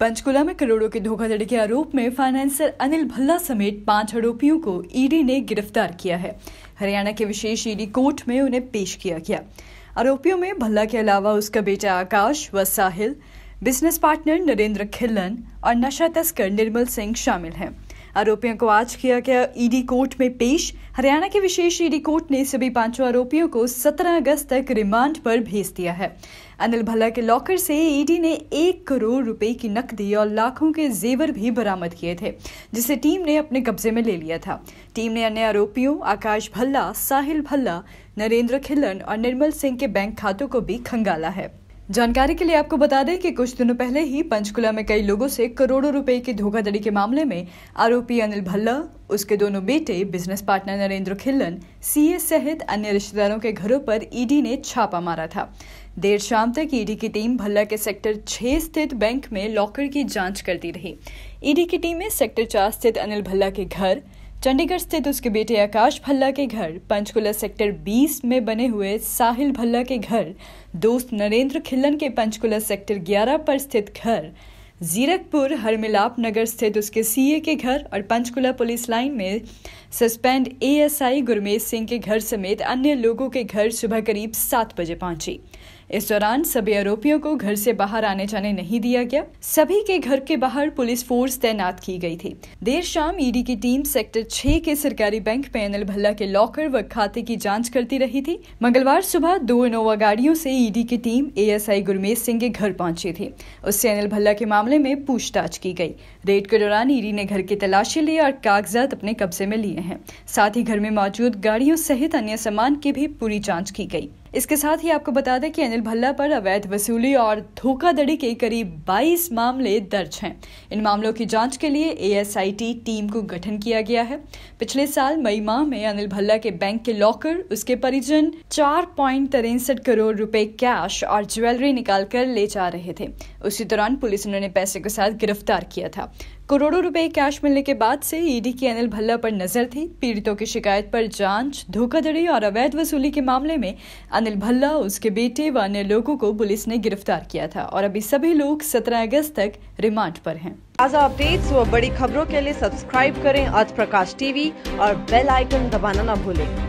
पंचकुला में करोड़ों के धोखाधड़ी के आरोप में फाइनेंसर अनिल भल्ला समेत पांच आरोपियों को ईडी ने गिरफ्तार किया है हरियाणा के विशेष ईडी कोर्ट में उन्हें पेश किया गया आरोपियों में भल्ला के अलावा उसका बेटा आकाश व साहिल बिजनेस पार्टनर नरेंद्र खिल्लन और नशा तस्कर निर्मल सिंह शामिल हैं आरोपियों को आज किया गया ईडी e कोर्ट में पेश हरियाणा के विशेष ईडी e कोर्ट ने सभी पांचों आरोपियों को 17 अगस्त तक रिमांड पर भेज दिया है अनिल भल्ला के लॉकर से ईडी e ने एक करोड़ रुपए की नकदी और लाखों के जेवर भी बरामद किए थे जिसे टीम ने अपने कब्जे में ले लिया था टीम ने अन्य आरोपियों आकाश भल्ला साहिल भल्ला नरेंद्र खिल्लन और निर्मल सिंह के बैंक खातों को भी खंगाला है जानकारी के लिए आपको बता दें कि कुछ दिनों पहले ही पंचकुला में कई लोगों से करोड़ों रुपए की धोखाधड़ी के मामले में आरोपी अनिल भल्ला उसके दोनों बेटे business partner Narendra Khillan CA सहित अन्य रिश्तेदारों के घरों पर ईडी ने छापा मारा था देर शाम तक ईडी की टीम भल्ला के सेक्टर छह स्थित बैंक में लॉकर की जाँच करती रही ईडी की टीम ने सेक्टर चार स्थित अनिल भल्ला के घर चंडीगढ़ स्थित उसके बेटे आकाश भल्ला के घर पंचकुला सेक्टर 20 में बने हुए साहिल भल्ला के घर दोस्त नरेंद्र खिल्लन के पंचकुला सेक्टर 11 पर स्थित घर जीरकपुर हरमिलाप नगर स्थित उसके सीए के घर और पंचकुला पुलिस लाइन में सस्पेंड एएसआई गुरमेज सिंह के घर समेत अन्य लोगों के घर सुबह करीब सात बजे पहुंची इस दौरान सभी आरोपियों को घर से बाहर आने जाने नहीं दिया गया सभी के घर के बाहर पुलिस फोर्स तैनात की गई थी देर शाम ईडी की टीम सेक्टर छह के सरकारी बैंक में अनिल भल्ला के लॉकर व खाते की जाँच करती रही थी मंगलवार सुबह दो इनोवा गाड़ियों से ईडी की टीम एएसआई गुरमेश सिंह के घर पहुंची थी उससे अनिल भल्ला के मामले में पूछताछ की गई रेड के दौरान ईडी ने घर की तलाशी ली और कागजात अपने कब्जे में लिए हैं साथ ही घर में मौजूद गाड़ियों सहित अन्य सामान की भी पूरी जांच की गई इसके साथ ही आपको बता दें कि अनिल भल्ला पर अवैध वसूली और धोखाधड़ी के करीब 22 मामले दर्ज हैं इन मामलों की जांच के लिए एएसआईटी टीम को गठन किया गया है पिछले साल मई माह में अनिल भल्ला के बैंक के लॉकर उसके परिजन चार पॉइंट तिरसठ करोड़ रुपए कैश और ज्वेलरी निकालकर ले जा रहे थे उसी दौरान पुलिस उन्होंने पैसे के साथ गिरफ्तार किया था करोड़ों रुपए कैश मिलने के बाद से ईडी की अनिल भल्ला पर नजर थी पीड़ितों की शिकायत पर जांच धोखाधड़ी और अवैध वसूली के मामले में अनिल भल्ला उसके बेटे व अन्य लोगों को पुलिस ने गिरफ्तार किया था और अभी सभी लोग 17 अगस्त तक रिमांड पर हैं। ताज़ा अपडेट्स व बड़ी खबरों के लिए सब्सक्राइब करें आज प्रकाश टीवी और बेल आइकन दबाना न भूलें।